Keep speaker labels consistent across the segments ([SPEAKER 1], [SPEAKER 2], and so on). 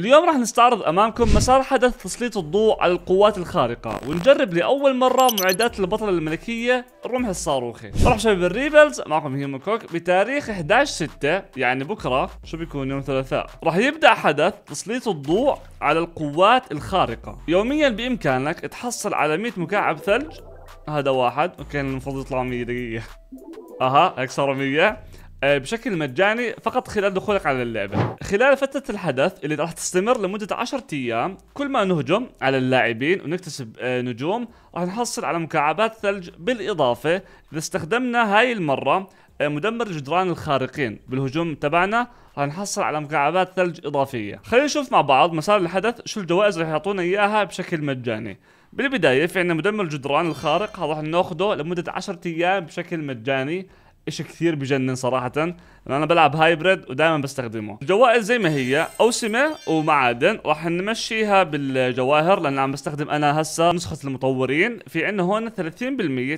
[SPEAKER 1] اليوم راح نستعرض امامكم مسار حدث تسليط الضوء على القوات الخارقه ونجرب لاول مره معدات البطله الملكيه الرمح الصاروخي راح شباب الريبلز معكم هيوم كوك بتاريخ 11 6 يعني بكره شو بيكون يوم ثلاثاء راح يبدا حدث تسليط الضوء على القوات الخارقه يوميا بامكانك تحصل على 100 مكعب ثلج هذا واحد اوكي المفروض يطلع 100 دقيقه اها هيك صاروا 100 آه، بشكل مجاني فقط خلال دخولك على اللعبة خلال فترة الحدث اللي راح تستمر لمدة 10 أيام كل ما نهجم على اللاعبين ونكتسب آه، نجوم راح نحصل على مكعبات ثلج بالإضافة إذا استخدمنا هاي المرة آه، مدمر الجدران الخارقين بالهجوم تبعنا راح نحصل على مكعبات ثلج إضافية خلينا نشوف مع بعض مسار الحدث شو الجوائز راح يعطونا إياها بشكل مجاني بالبداية في عندنا مدمر الجدران الخارق راح ناخده لمدة 10 أيام بشكل مجاني اشي كثير بجنن صراحة انا بلعب هايبرد ودائما بستخدمه الجوائز زي ما هي اوسمة ومعادن راح نمشيها بالجواهر لان عم بستخدم انا هسا نسخة المطورين في عنا هون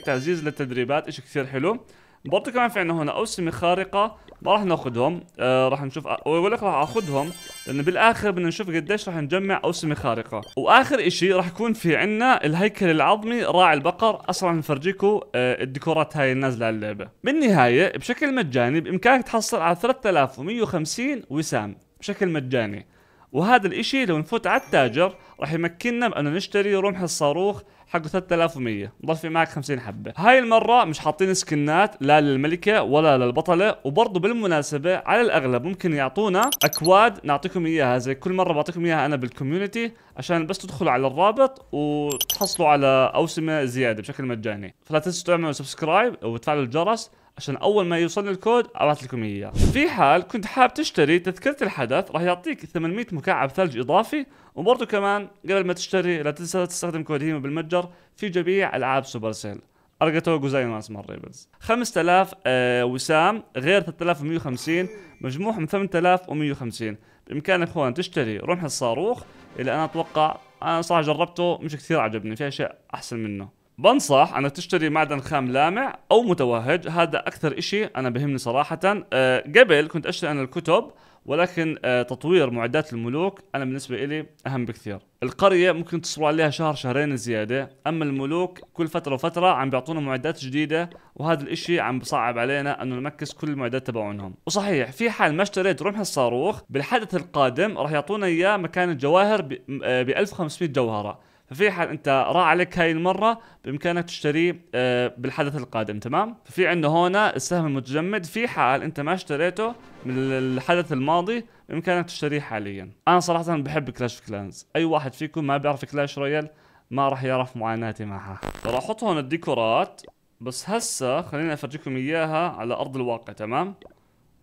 [SPEAKER 1] 30% تعزيز للتدريبات اشي كثير حلو برضه كمان في عندنا هنا اوسمه خارقه ما راح ناخذهم آه راح نشوف اقول آه، لك راح اخذهم لانه بالاخر بدنا نشوف قديش راح نجمع اوسمه خارقه واخر شيء راح يكون في عندنا الهيكل العظمي راعي البقر اسرع نفرجيكم آه الديكورات هاي النازله على اللعبه بالنهايه بشكل مجاني بامكانك تحصل على 3150 وسام بشكل مجاني وهذا الاشي لو نفوت على التاجر راح يمكننا بانه نشتري رمح الصاروخ حقه 3100 ضل في معك 50 حبه هاي المره مش حاطين سكنات لا للملكه ولا للبطله وبرضه بالمناسبه على الاغلب ممكن يعطونا اكواد نعطيكم اياها زي كل مره بعطيكم اياها انا بالكوميونتي عشان بس تدخلوا على الرابط وتحصلوا على اوسمه زياده بشكل مجاني فلا تنسوا تعملوا سبسكرايب وتفعلوا الجرس عشان اول ما يوصلني الكود ابعث لكم اياه في حال كنت حاب تشتري تذكره الحدث راح يعطيك 800 مكعب ثلج اضافي وبرضه كمان قبل ما تشتري لا تنسى تستخدم كود هيمو بالمتجر في جميع العاب سوبر سيل ارجتو جوزاي ناس مار ريبلز 5000 آه، وسام غير 3150 مجموعهم 8150 بامكانك اخوان تشتري رمح الصاروخ اللي انا اتوقع انا صراحه جربته مش كثير عجبني في اشياء احسن منه بنصح انك تشتري معدن خام لامع او متوهج هذا اكثر إشي انا بهمني صراحه آه، قبل كنت اشتري انا الكتب ولكن آه، تطوير معدات الملوك انا بالنسبه لي اهم بكثير القريه ممكن تصبروا عليها شهر شهرين زياده اما الملوك كل فتره وفتره عم بيعطونا معدات جديده وهذا الإشي عم بصعب علينا انه نمكس كل المعدات تبعونهم وصحيح في حال ما اشتريت رمح الصاروخ بالحدث القادم راح يعطونا اياه مكان الجواهر ب 1500 آه، جوهره ففي حال انت راح عليك هاي المره بامكانك تشتريه آه، بالحدث القادم تمام ففي عندنا هون السهم المتجمد في حال انت ما اشتريته من الحدث الماضي بامكانك تشتريه حاليا انا صراحه بحب كلاش كلانز اي واحد فيكم ما بيعرف كلاش رويال ما راح يعرف معاناتي معها راح احط هون الديكورات بس هسه خليني افرجيكم اياها على ارض الواقع تمام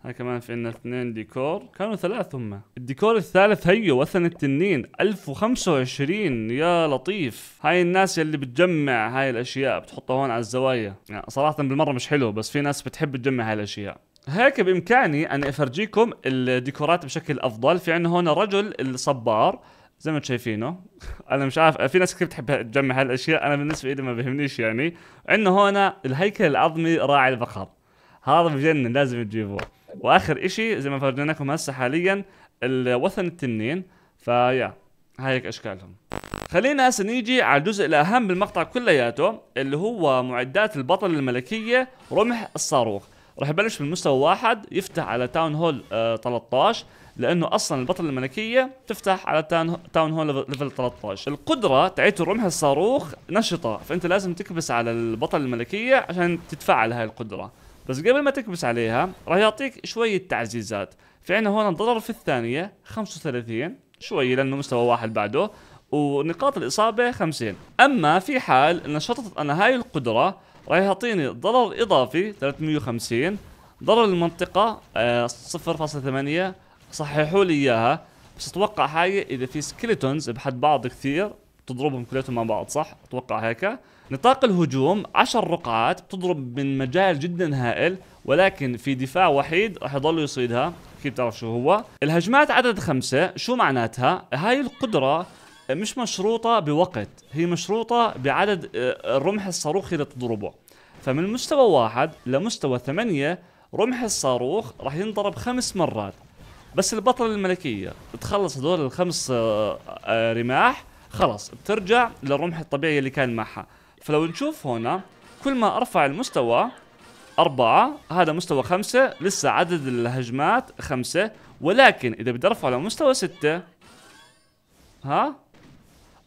[SPEAKER 1] ها كمان في عندنا اثنين ديكور كانوا ثلاث هم الديكور الثالث هيو وثن التنين 1025 يا لطيف هاي الناس اللي بتجمع هاي الاشياء بتحطها هون على الزوايا يعني صراحة بالمرة مش حلو بس في ناس بتحب تجمع هاي الاشياء هيك بامكاني ان افرجيكم الديكورات بشكل افضل في عندنا هون رجل الصبار زي ما انتم شايفينه انا مش عارف في ناس كثير بتحب تجمع هالاشياء انا بالنسبه لي ما بهمنيش يعني عندنا هون الهيكل العظمي راعي البقر هذا بجنن لازم تجيبوه واخر اشي زي ما فرجيناكم هسه حاليا الوثن التنين فيا هيك اشكالهم خلينا هسه نيجي على الجزء الاهم بالمقطع كلياته اللي هو معدات البطل الملكيه رمح الصاروخ رح يبلش من مستوى واحد يفتح على تاون هول آه 13 لانه اصلا البطل الملكيه تفتح على تاون هول ليفل 13 القدره تاعته رمح الصاروخ نشطه فانت لازم تكبس على البطل الملكيه عشان تتفعل هاي القدره بس قبل ما تكبس عليها راح يعطيك شويه تعزيزات في عندنا هون الضرر في الثانيه 35 شوي لانه مستوى واحد بعده ونقاط الاصابه 50 اما في حال ان شططت انا هاي القدره راح يعطيني ضرر اضافي 350 ضرر المنطقه 0.8 آه، صححوا لي اياها بس اتوقع هاي اذا في سكيلتونز بحد بعض كثير تضربهم كلياتهم مع بعض صح اتوقع هيك نطاق الهجوم 10 رقعات بتضرب من مجال جدا هائل ولكن في دفاع وحيد راح يضل يصيدها اكيد بتعرف شو هو الهجمات عدد خمسة شو معناتها هاي القدرة مش مشروطة بوقت هي مشروطة بعدد آه، الرمح الصاروخي اللي تضربه فمن مستوى واحد لمستوى ثمانية رمح الصاروخ راح ينضرب خمس مرات بس البطل الملكية تخلص هدول الخمس آه، آه، رماح خلص بترجع للرمح الطبيعي اللي كان معها فلو نشوف هنا كل ما ارفع المستوى أربعة هذا مستوى خمسة لسه عدد الهجمات خمسة ولكن إذا بدي أرفعه لمستوى ستة ها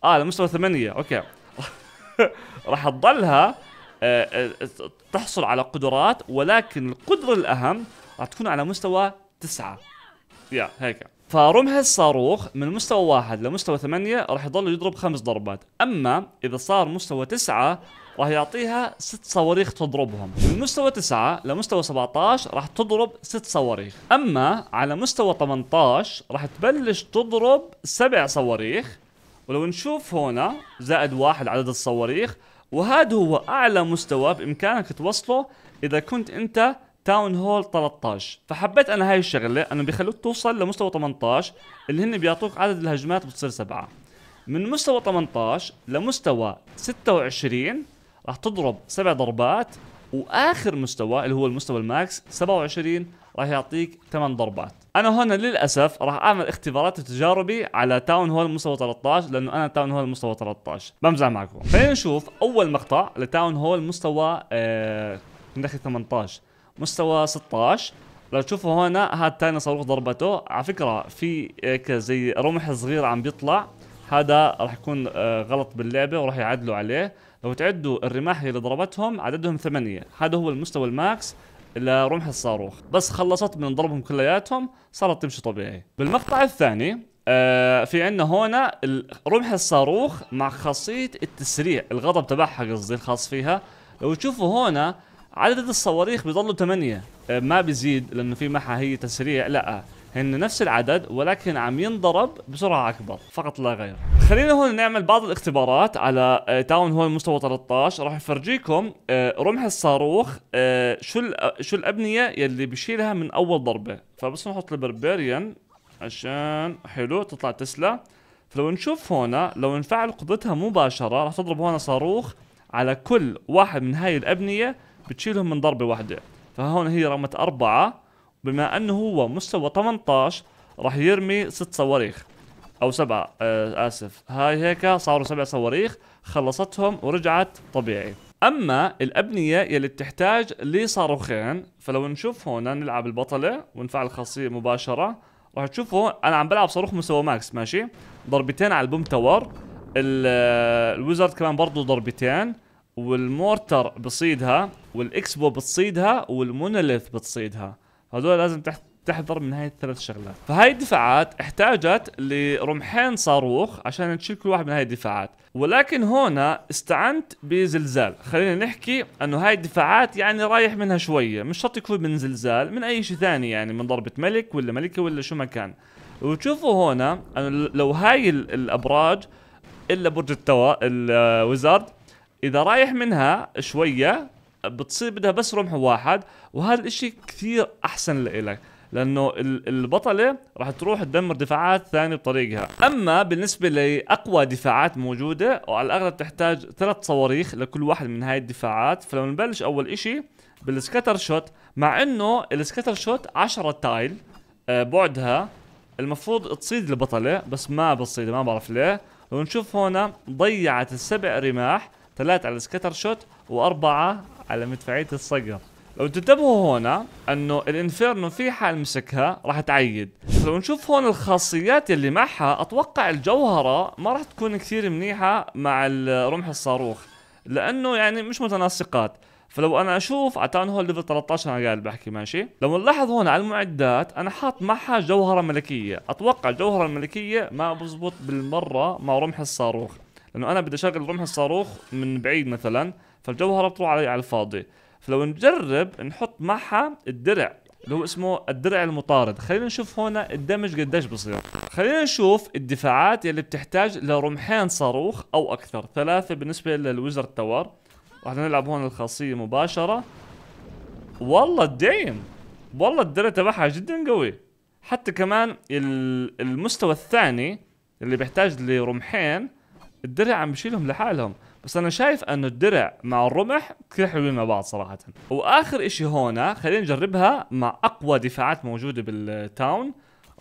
[SPEAKER 1] آه لمستوى ثمانية أوكي راح تضلها آه، آه، تحصل على قدرات ولكن القدرة الأهم راح تكون على مستوى تسعة يا هيك فرمح الصاروخ من مستوى واحد لمستوى ثمانية راح يضل يضرب خمس ضربات أما إذا صار مستوى تسعة راح يعطيها ست صواريخ تضربهم من مستوى تسعة لمستوى 17 راح تضرب ست صواريخ اما على مستوى 18 راح تبلش تضرب سبع صواريخ ولو نشوف هنا زائد واحد عدد الصواريخ وهذا هو اعلى مستوى بامكانك توصله اذا كنت انت تاون هول 13 فحبيت انا هاي الشغله انه بيخلوك توصل لمستوى 18 اللي هن بيعطوك عدد الهجمات بتصير سبعه من مستوى 18 لمستوى 26 راح تضرب سبع ضربات واخر مستوى اللي هو المستوى الماكس 27 راح يعطيك 8 ضربات انا هون للاسف راح اعمل اختبارات تجاربي على تاون هول مستوى 13 لانه انا تاون هول مستوى 13 بمزح معكم خلينا نشوف اول مقطع لتاون هول مستوى آه 18 مستوى 16 لو تشوفوا هون هذا ثاني صاروخ ضربته على فكره في هيك زي رمح صغير عم بيطلع هذا راح يكون آه، غلط باللعبه وراح يعدلوا عليه لو تعدوا الرماح اللي ضربتهم عددهم ثمانية هذا هو المستوى الماكس لرمح الصاروخ بس خلصت من ضربهم كلياتهم صارت تمشي طبيعي بالمقطع الثاني آه في عندنا هون رمح الصاروخ مع خاصيه التسريع الغضب تبعها قصدي الخاص فيها لو تشوفوا هون عدد الصواريخ بيضلوا 8 آه، ما بيزيد لانه في معها هي تسريع لا هن نفس العدد ولكن عم ينضرب بسرعة أكبر فقط لا غير خلينا هون نعمل بعض الاختبارات على آه، تاون هون مستوى 13 راح افرجيكم آه، رمح الصاروخ شو شو الأبنية يلي بشيلها من أول ضربة فبس نحط البربريان عشان حلو تطلع تسلا فلو نشوف هنا لو نفعل قدرتها مباشرة راح تضرب هون صاروخ على كل واحد من هاي الأبنية بتشيلهم من ضربه واحده فهون هي رمت اربعه بما انه هو مستوى 18 راح يرمي ست صواريخ او سبعه آه اسف هاي هيك صاروا سبع صواريخ خلصتهم ورجعت طبيعي اما الابنيه يلي بتحتاج لصاروخين فلو نشوف هون نلعب البطله ونفعل الخاصيه مباشره راح تشوفوا انا عم بلعب صاروخ مستوى ماكس ماشي ضربتين على البوم تاور آه، الويزرد كمان برضه ضربتين والمورتر بصيدها والاكسبو بتصيدها والمونوليث بتصيدها هذول لازم تحذر من هاي الثلاث شغلات فهاي الدفاعات احتاجت لرمحين صاروخ عشان تشيل كل واحد من هاي الدفاعات ولكن هنا استعنت بزلزال خلينا نحكي انه هاي الدفاعات يعني رايح منها شويه مش شرط يكون من زلزال من اي شيء ثاني يعني من ضربه ملك ولا ملكه ولا شو ما كان وتشوفوا هنا انه لو هاي الابراج الا برج التوا الوزارد اذا رايح منها شويه بتصير بدها بس رمح واحد وهذا الاشي كثير احسن لإلك لانه البطله راح تروح تدمر دفاعات ثانيه بطريقها اما بالنسبه لاقوى دفاعات موجوده وعلى الاغلب تحتاج ثلاث صواريخ لكل واحد من هاي الدفاعات فلما نبلش اول إشي بالسكتر شوت مع انه السكتر شوت 10 تايل آه، بعدها المفروض تصيد البطله بس ما بتصيد ما بعرف ليه ونشوف هنا ضيعت السبع رماح ثلاث على سكتر شوت وأربعة على مدفعية الصقر لو تنتبهوا هنا انه الانفيرنو في حال مسكها راح تعيد لو نشوف هون الخاصيات اللي معها اتوقع الجوهرة ما راح تكون كثير منيحة مع رمح الصاروخ لانه يعني مش متناسقات فلو انا اشوف على تاون هول ليفل 13 انا قاعد بحكي ماشي لو نلاحظ هون على المعدات انا حاط معها جوهره ملكيه اتوقع الجوهره الملكيه ما بزبط بالمره مع رمح الصاروخ لانه انا بدي اشغل رمح الصاروخ من بعيد مثلا فالجوهره بتروح علي على الفاضي فلو نجرب نحط معها الدرع اللي هو اسمه الدرع المطارد خلينا نشوف هنا الدمج قديش بصير خلينا نشوف الدفاعات يلي بتحتاج لرمحين صاروخ او اكثر ثلاثة بالنسبة للوزر التور راح نلعب هون الخاصية مباشرة والله الدين والله الدرع تبعها جدا قوي حتى كمان المستوى الثاني اللي بيحتاج لرمحين الدرع عم بشيلهم لحالهم بس انا شايف انه الدرع مع الرمح كثير حلوين مع بعض صراحه واخر اشي هون خلينا نجربها مع اقوى دفاعات موجوده بالتاون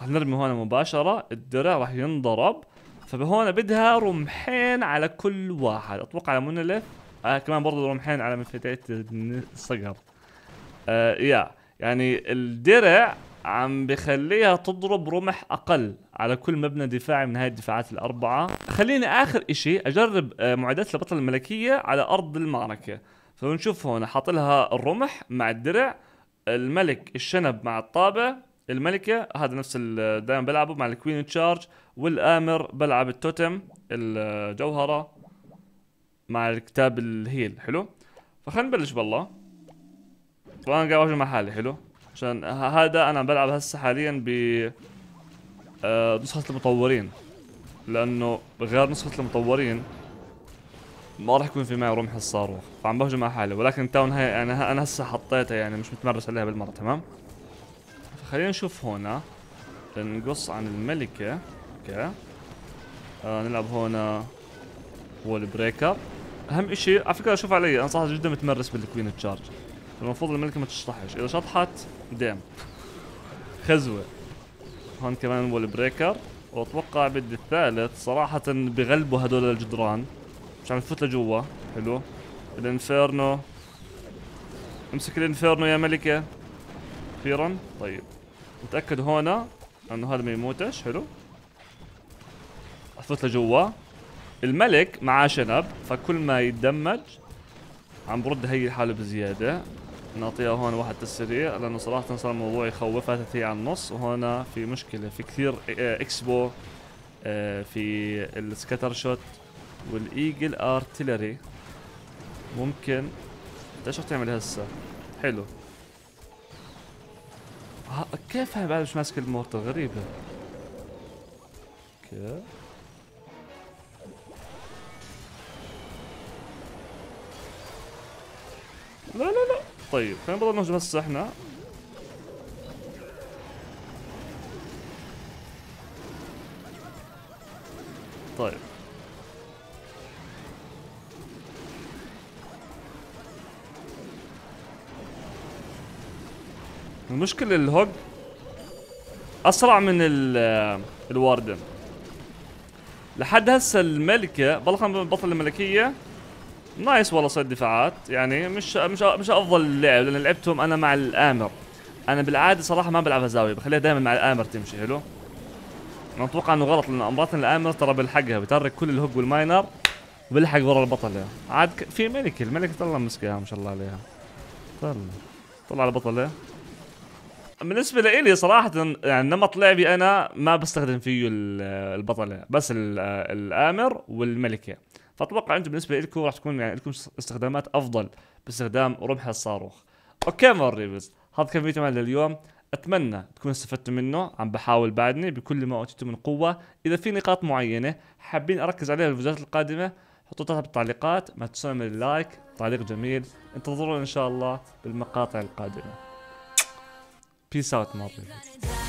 [SPEAKER 1] رح نرمي هون مباشره الدرع رح ينضرب فبهون بدها رمحين على كل واحد اتوقع على منلف آه كمان برضه رمحين على مفتاح الصقر آه يا يعني الدرع عم بخليها تضرب رمح اقل على كل مبنى دفاعي من هاي الدفاعات الاربعه خليني اخر اشي اجرب آه، معدات البطل الملكيه على ارض المعركه فبنشوف هون حاط لها الرمح مع الدرع الملك الشنب مع الطابه الملكه هذا نفس دائما بلعبه مع الكوين تشارج والامر بلعب التوتم الجوهره مع الكتاب الهيل حلو فخلينا نبلش بالله وانا قاعد مع حالي حلو عشان هذا انا بلعب هسه حاليا ب آه، نسخة المطورين لانه غير نسخة المطورين ما راح يكون في معي رمح الصاروخ فعم بهجم على حالي ولكن تاون هاي انا انا هسه حطيتها يعني مش متمرس عليها بالمرة تمام فخلينا نشوف هون نقص عن الملكة اوكي آه نلعب هون وول بريكر اهم شيء على فكره شوف علي انا صراحه جدا متمرس بالكوين تشارج المفروض الملكة ما تشطحش اذا شطحت دام خزوة هون كمان وول بريكر واتوقع بدي الثالث صراحة بغلبوا هدول الجدران مش عم تفوت لجوا حلو الانفيرنو امسك الانفيرنو يا ملكة اخيرا طيب نتاكد هون انه هذا ما يموتش حلو أفوت لجوا الملك معاه شنب فكل ما يتدمج عم برد هي الحالة بزيادة نعطيها هون واحد تسريع لانه صراحه صار الموضوع يخوف فاتت هي على النص وهنا في مشكله في كثير اكسبو آه، في السكتر شوت والايجل ارتيلري ممكن انت شو تعمل هسه حلو كيف هاي بعد مش ماسك المورتر غريبه اوكي لا لا لا طيب خلينا نضل نهجم هسه احنا طيب المشكلة الهوج اسرع من الواردن لحد هسه الملكة بطل الملكية نايس والله صيد دفاعات يعني مش مش مش افضل لعب لان لعبتهم انا مع الامر انا بالعاده صراحه ما بلعبها زاويه بخليها دائما مع الامر تمشي حلو انا اتوقع انه غلط لان مرات الامر ترى بلحقها بترك كل الهوك والماينر وبلحق ورا البطله عاد في ملك الملك الله مسكها ما شاء الله عليها طلع طلع البطله بالنسبة لإلي صراحة يعني نمط لعبي أنا ما بستخدم فيه البطلة بس الآمر والملكة فاتوقع انتم بالنسبه لكم راح تكون يعني لكم استخدامات افضل باستخدام رمح الصاروخ اوكي مريبز هذا كان فيديو معنا لليوم اتمنى تكونوا استفدتوا منه عم بحاول بعدني بكل ما اوتيتوا من قوه اذا في نقاط معينه حابين اركز عليها الفيديوهات القادمه حطوا تحت بالتعليقات ما تنسوا من اللايك تعليق جميل انتظرونا ان شاء الله بالمقاطع القادمه بيس اوت مريبز